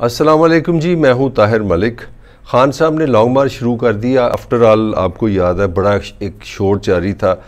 वालेकुम जी मैं हूँ ताहिर मलिक खान साहब ने लॉन्ग मार्च शुरू कर दिया आफ्टर ऑल आपको याद है बड़ा एक शोर जारी था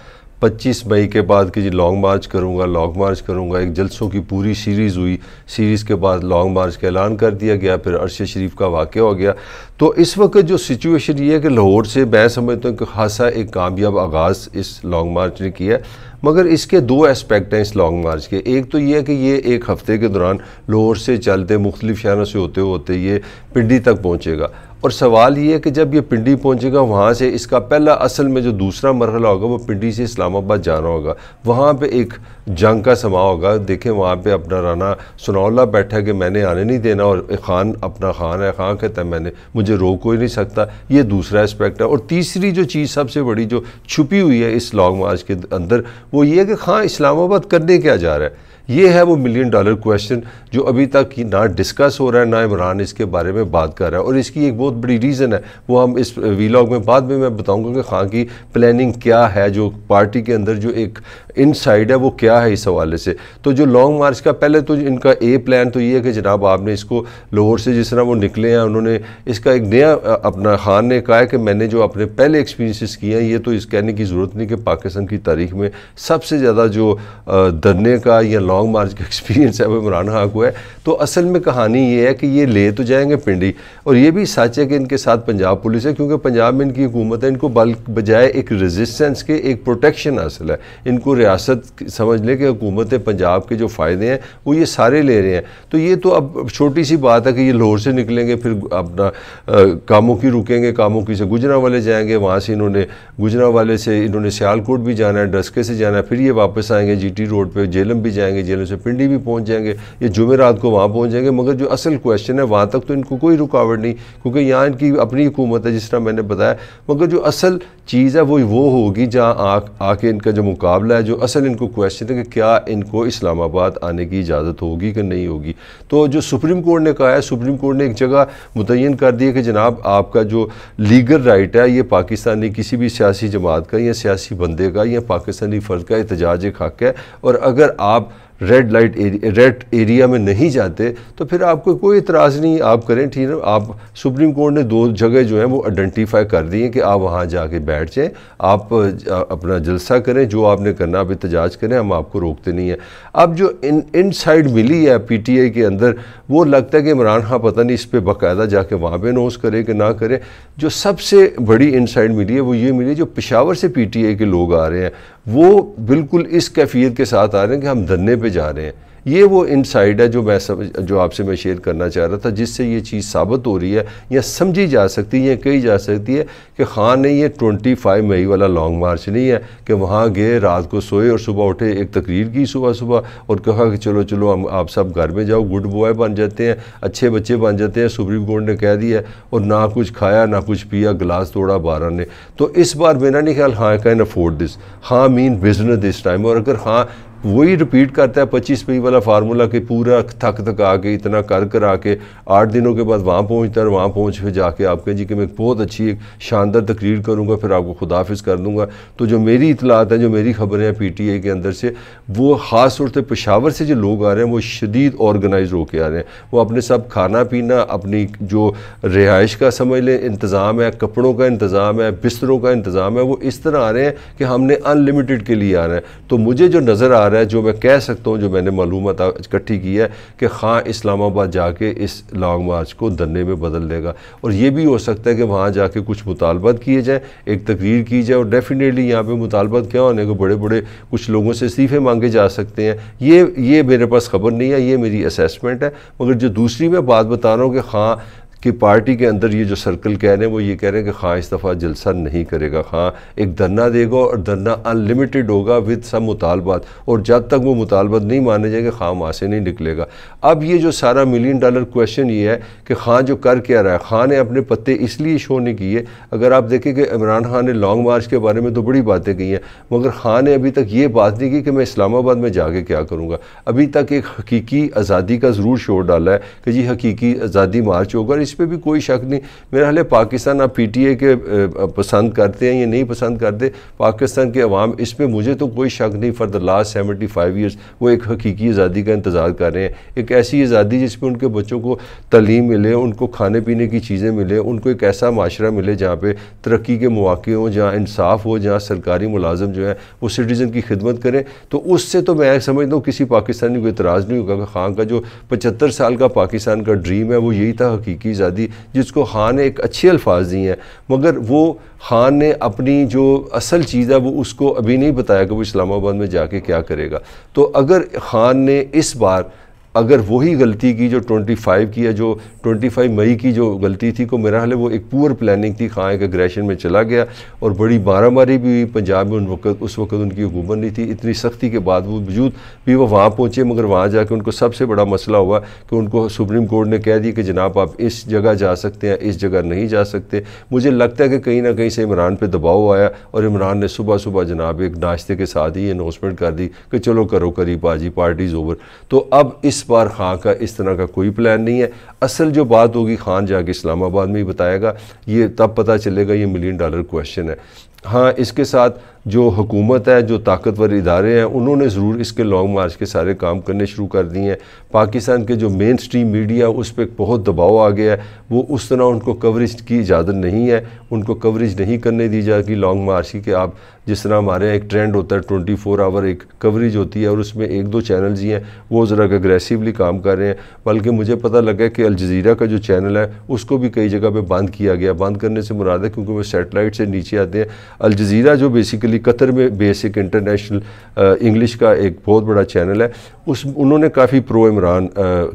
25 मई के बाद कि जी लॉन्ग मार्च करूँगा लॉन्ग मार्च करूँगा एक जलसों की पूरी सीरीज़ हुई सीरीज़ के बाद लॉन्ग मार्च का ऐलान कर दिया गया फिर अरशद शरीफ का वाक़ हो गया तो इस वक्त जो सिचुएशन ये है कि लाहौर से मैं समझता हूँ कि खासा एक कामयाब आगाज़ इस लॉन्ग मार्च ने किया है मगर इसके दो एस्पेक्ट हैं इस लॉन्ग मार्च के एक तो ये है कि ये एक हफ्ते के दौरान लाहौर से चलते मुख्तलिफ शहरों से होते होते ये पिंडी तक पहुँचेगा और सवाल ये है कि जब ये पिंडी पहुँचेगा वहाँ से इसका पहला असल में जो दूसरा मरहला होगा वो पिंडी से इस्लामाबाद जाना होगा वहाँ पर एक जंग का समा होगा देखें वहाँ पर अपना राना सुनौला बैठा कि मैंने आने नहीं देना और खान अपना खान है खान कहता है मैंने मुझे रोक ही नहीं सकता ये दूसरा एस्पेक्ट है और तीसरी जो चीज़ सबसे बड़ी जो छुपी हुई है इस लॉन्ग मार्च के अंदर वो ये है कि खां इस्लामाबाद करने क्या जा रहा है ये है वो मिलियन डॉलर क्वेश्चन जो अभी तक ना डिस्कस हो रहा है ना इमरान इसके बारे में बात कर रहा है और इसकी एक बहुत बड़ी रीज़न है वो हम इस वीलॉग में बाद में मैं बताऊंगा कि खां की प्लानिंग क्या है जो पार्टी के अंदर जो एक इन साइड है वो क्या है इस हवाले से तो जो लॉन्ग मार्च का पहले तो इनका ए प्लान तो ये है कि जनाब आपने इसको लाहौर से जिस तरह वो निकले हैं उन्होंने इसका एक नया अपना खान ने कहा है कि मैंने जो अपने पहले एक्सपीरियंसिस किए हैं ये तो इस कहने की ज़रूरत नहीं कि पाकिस्तान की तारीख में सबसे ज़्यादा जो धरने का या लॉन्ग लॉन्ग मार्च का एक्सपीरियंस है वो इमरान खान को है तो असल में कहानी ये है कि ये ले तो जाएंगे पिंडी और ये भी सच है कि इनके साथ पंजाब पुलिस है क्योंकि पंजाब में इनकी हुकूमत है इनको बल बजाय एक रेजिस्टेंस के एक प्रोटेक्शन हासिल है इनको रियासत समझ लें कि हुकूमत पंजाब के जो फ़ायदे हैं वो ये सारे ले रहे हैं तो ये तो अब छोटी सी बात है कि ये लाहौर से निकलेंगे फिर अपना कामों की रुकेंगे कामों की से गुजरा वाले जाएंगे वहाँ से इन्होंने गुजरा वाले से इन्होंने सियालकोट भी जाना है डस्के से जाना है फिर ये वापस आएंगे जी रोड पर जेलम भी जाएंगे जेलों से पिंडी भी पहुँच जाएंगे या जुमेरात को वहाँ पहुँच जाएंगे मगर जो असल क्वेश्चन है वहाँ तक तो इनको कोई रुकावट नहीं क्योंकि यहाँ इनकी अपनी हुकूमत है जिस तरह मैंने बताया मगर जो असल चीज़ है वो वो होगी जहाँ आके इनका जो मुकाबला है जो असल इनको क्वेश्चन है कि क्या इनको इस्लामाबाद आने की इजाज़त होगी कि नहीं होगी तो जो सुप्रीम कोर्ट ने कहा है सुप्रीम कोर्ट ने एक जगह मुतन कर दिया कि जनाब आपका जो लीगल राइट है ये पाकिस्तानी किसी भी सियासी जमात का या सियासी बंदे का या पाकिस्तानी फ़र्द का एहतजाज एक हक है और अगर आप red light area red area में नहीं जाते तो फिर आपको कोई इतराज़ नहीं आप करें ठीक है आप सुप्रीम कोर्ट ने दो जगह जो है वो आइडेंटिफाई कर दी कि आप वहाँ जाके बैठ जाएँ आप अपना जलसा करें जो आपने करना आप इतजाज करें हम आपको रोकते नहीं हैं अब जो इन इन साइड मिली है पी टी आई के अंदर वो लगता है कि इमरान खान पता नहीं इस पर बाकायदा जाके वहाँ पर अनाउंस करें कि ना करें जो सबसे बड़ी इन साइड मिली है वो ये मिली है जो पेशावर से पी टी आई के लोग आ रहे हैं वो बिल्कुल इस कैफियत के साथ आ रहे हैं कि हम धरने पे जा रहे हैं ये वो इनसाइड है जो मैं समझ जो आपसे मैं शेयर करना चाह रहा था जिससे ये चीज़ साबित हो रही है या समझी जा सकती है या कही जा सकती है कि खान हाँ, ने ये 25 मई वाला लॉन्ग मार्च नहीं है कि वहाँ गए रात को सोए और सुबह उठे एक तकरीर की सुबह सुबह और कहा कि चलो चलो हम आप सब घर में जाओ गुड बॉय बन जाते हैं अच्छे बच्चे बन जाते हैं सुप्रीम कोर्ट ने कह दिया और ना कुछ खाया ना कुछ पिया गिलास तोड़ा बारह ने तो इस बार मेरा नहीं ख्याल हाँ कैन अफोर्ड दिस हाँ मीन बिजनेस दिस टाइम और अगर हाँ वही रिपीट करता है पच्चीस पी वाला फार्मूला कि पूरा थक थक आके इतना कर कर आके आठ दिनों के बाद वहाँ पहुँचता है वहाँ पहुँच के जाके आप कहें जी कि मैं बहुत अच्छी एक शानदार तकरीर करूँगा फिर आपको खुदाफिज कर दूँगा तो जो मेरी इतलात हैं जो मेरी ख़बरें हैं पी टी आई के अंदर से वो ख़ास तौर पर पेशावर से जो लोग आ रहे हैं वो शदीद ऑर्गेनाइज होकर आ रहे हैं वो अपने सब खाना पीना अपनी जो रिहाइश का समझ लें इंतज़ाम है कपड़ों का इंतज़ाम है बिस्तरों का इंतज़ाम है वो इस तरह आ रहे हैं कि हमने अनलिमिटेड के लिए आ रहे हैं तो मुझे जो नज़र आ रहा है जो मैं कह सकता हूँ जो मैंने मालूम इकट्ठी की है कि खां इस्लामाबाद जाके इस लॉन्ग मार्च को धरने में बदल देगा और ये भी हो सकता है कि वहाँ जाके कुछ मुतालबात किए जाएँ एक तकरीर की जाए और डेफिनेटली यहाँ पर मुतालबात क्या होने को बड़े बड़े कुछ लोगों से इस्तीफ़े मांगे जा सकते हैं ये ये मेरे पास खबर नहीं है ये मेरी असेसमेंट है मगर जो दूसरी मैं बात बता रहा हूँ कि खां कि पार्टी के अंदर ये जो सर्कल कह रहे हैं वो ये कह रहे हैं कि खां इस दफ़ा जलसा नहीं करेगा खां एक धरना देगा और धरना अनलिमिटेड होगा विद सम मुतालबात और जब तक वो मुतालबात नहीं माने जाएंगे खां वहाँ से नहीं निकलेगा अब ये जो सारा मिलियन डॉलर क्वेश्चन ये है कि खां जो कर क्या रहा है खां ने अपने पत्ते इसलिए शो नहीं किए अगर आप देखें कि इमरान खान ने लॉन्ग मार्च के बारे में तो बड़ी बातें कही हैं मगर खां ने अभी तक ये बात नहीं की कि मैं इस्लामाबाद में जाके क्या करूँगा अभी तक एक हकीकी आज़ादी का ज़रूर शोर डाला है कि जी हकीकी आज़ादी मार्च होगा इस पर भी कोई शक नहीं मेरा हाल पाकिस्तान आप पी टी ए के पसंद करते हैं या नहीं पसंद करते पाकिस्तान के अवाम इस पर मुझे तो कोई शक नहीं for the last seventy five years वो एक हकीकी आज़ादी का इंतज़ार कर रहे हैं एक ऐसी आज़ादी जिसमें उनके बच्चों को तलीम मिले उनको खाने पीने की चीज़ें मिले उनको एक ऐसा माशरा मिले जहाँ पर तरक्की के मौक़े हों जहाँ इंसाफ हो जहाँ सरकारी मुलाजम जो है वो सिटीज़न की खिदमत करें तो उससे तो मैं समझता हूँ किसी पाकिस्तानी को इतराज़ नहीं होगा खान का जो पचहत्तर साल का पाकिस्तान का ड्रीम है वो यही था हकीकी ज़ादी जिसको ख़ान ने एक अच्छे अल्फाज दिए हैं मगर वो ख़ान ने अपनी जो असल चीज़ है वो उसको अभी नहीं बताया कि वो इस्लामाबाद में जाके क्या करेगा तो अगर ख़ान ने इस बार अगर वही गलती की जो 25 की है जो 25 मई की जो गलती थी को मेरा हाल है वो एक पुअर प्लानिंग थी खां एक ग्रेशन में चला गया और बड़ी मारामारी भी हुई पंजाब में उन वक्त उस वक्त उनकी हुकूमत नहीं थी इतनी सख्ती के वो वजूद भी वो वहाँ पहुँचे मगर वहाँ जाकर उनको सबसे बड़ा मसला हुआ कि उनको सुप्रीम कोर्ट ने कह दिया कि जनाब आप इस जगह जा सकते हैं इस जगह नहीं जा सकते मुझे लगता है कि कहीं ना कहीं से इमरान पर दबाव आया और इमरान ने सुबह सुबह जनाब एक नाश्ते के साथ ही अनाउंसमेंट कर दी कि चलो करो करीब पाजी पार्टीज़ ओवर तो अब इस बार खां का इस तरह का कोई प्लान नहीं है असल जो बात होगी खान जाके इस्लामाबाद में ही बताएगा ये तब पता चलेगा ये मिलियन डॉलर क्वेश्चन है हाँ इसके साथ जो हुकूमत है जो ताकतवर इदारे हैं उन्होंने ज़रूर इसके लॉन्ग मार्च के सारे काम करने शुरू कर दिए हैं पाकिस्तान के जो मेन स्ट्रीम मीडिया उस पर बहुत दबाव आ गया है वो उस तरह उनको कवरेज की इजाज़त नहीं है उनको कवरेज नहीं करने दी जाएगी लॉन्ग मार्च की कि आप जिस तरह हमारे यहाँ एक ट्रेंड होता है ट्वेंटी फोर आवर एक कवरेज होती है और उसमें एक दो चैनल ही हैं वो ज़रा अग्रेसिवली काम कर रहे हैं बल्कि मुझे पता लगा कि अलजीरा का जो चैनल है उसको भी कई जगह पर बंद किया गया बंद करने से मुराद है क्योंकि वो सेटेलाइट से नीचे आते हैं अलजीरा जो बेसिकली सऊदी कतर में बेसिक इंटरनेशनल इंग्लिश का एक बहुत बड़ा चैनल है उस उन्होंने काफ़ी प्रो इमरान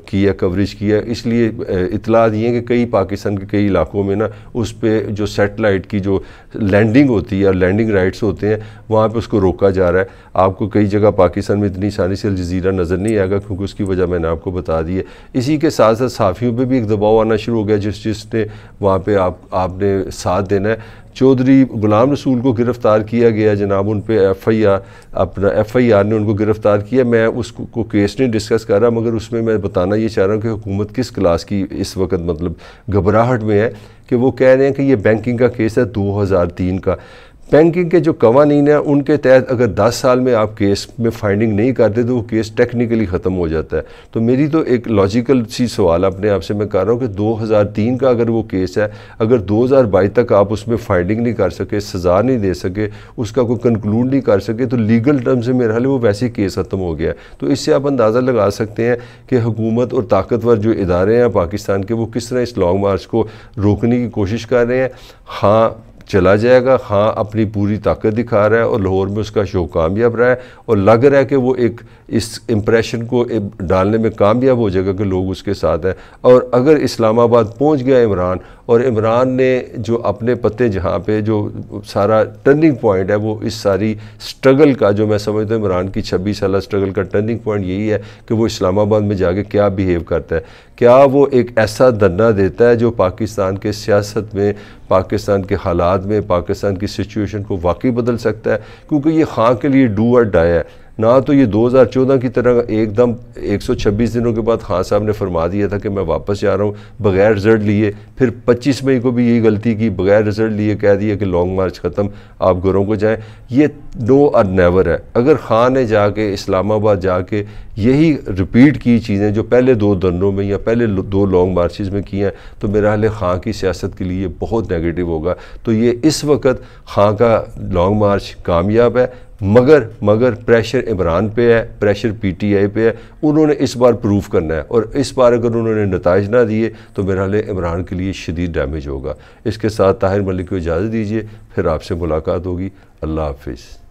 किया कवरेज किया इसलिए इतला दी है कि कई पाकिस्तान के कई इलाकों में ना उस पर जो सेटेलाइट की जो लैंडिंग होती है और लैंडिंग राइट्स होते हैं वहाँ पर उसको रोका जा रहा है आपको कई जगह पाकिस्तान में इतनी आसानी से जजीरा नज़र नहीं आएगा क्योंकि उसकी वजह मैंने आपको बता दी है इसी के साथ साथ साफ़ियों पर भी एक दबाव आना शुरू हो गया जिस जिसने वहाँ पर आप आपने साथ देना है चौधरी गुलाम रसूल को गिरफ़्तार किया गया जनाब उन पर एफ़ आई आर अपना एफ़ आई आर ने उनको गिरफ़्तार किया मैं उसको को केस नहीं डिस्कस कर रहा मगर उसमें मैं बताना ये चाह रहा हूँ कि हुकूमत किस क्लास की इस वक्त मतलब घबराहट में है कि वो कह रहे हैं कि ये बैंकिंग का केस है दो हज़ार तीन का बैंकिंग के जो कवानीन हैं उनके तहत अगर 10 साल में आप केस में फाइंडिंग नहीं करते तो वो केस टेक्निकली ख़त्म हो जाता है तो मेरी तो एक लॉजिकल सी सवाल अपने आप से मैं कर रहा हूँ कि 2003 का अगर वो केस है अगर 2022 तक आप उसमें फाइंडिंग नहीं कर सके सज़ा नहीं दे सके उसका कोई कंक्लूड नहीं कर सके तो लीगल टर्म से मेरा हाल वो वैसे ही केस ख़त्म हो गया तो इससे आप अंदाज़ा लगा सकते हैं कि हुकूमत और ताकतवर जो इदारे हैं पाकिस्तान के वो किस तरह इस लॉन्ग मार्च को रोकने की कोशिश कर रहे हैं हाँ चला जाएगा हाँ अपनी पूरी ताकत दिखा रहा है और लाहौर में उसका शो कामयाब रहा है और लग रहा है कि वो एक इस इम्प्रेशन को डालने में कामयाब हो जाएगा कि लोग उसके साथ हैं और अगर इस्लामाबाद पहुँच गया इमरान और इमरान ने जो अपने पते जहाँ पे जो सारा टर्निंग पॉइंट है वो इस सारी स्ट्रगल का जो मैं समझता हूँ इमरान की छब्बीस साल स्ट्रगल का टर्निंग पॉइंट यही है कि वो इस्लामाबाद में जाके क्या बिहेव करता है क्या वो एक ऐसा धरना देता है जो पाकिस्तान के सियासत में पाकिस्तान के हालात में पाकिस्तान की सिचुएशन को वाकई बदल सकता है क्योंकि ये खां के लिए डू और डाया है ना तो ये 2014 की तरह एकदम 126 दिनों के बाद खान साहब ने फरमा दिया था कि मैं वापस जा रहा हूँ बगैर रिज़ल्ट लिए फिर 25 मई को भी यही गलती की बगैर रिज़ल्ट लिए कह दिया कि लॉन्ग मार्च ख़त्म आप घरों को जाएँ ये नो और नेवर है अगर खान ने जाके इस्लामाबाद जाके यही रिपीट की चीज़ें जो पहले दो धरनों में या पहले दो लॉन्ग मार्चेज़ में की हैं तो मेरा हाल खां की सियासत के लिए बहुत नेगेटिव होगा तो ये इस वक्त खां का लॉन्ग मार्च कामयाब है मगर मगर प्रेशर इमरान पे है प्रेशर पीटीआई पे है उन्होंने इस बार प्रूफ करना है और इस बार अगर उन्होंने नतज ना दिए तो मेरा हाल इमरान के लिए शदीद डैमेज होगा इसके साथ ताहिर मलिक को इजाज़त दीजिए फिर आपसे मुलाकात होगी अल्लाह हाफिज़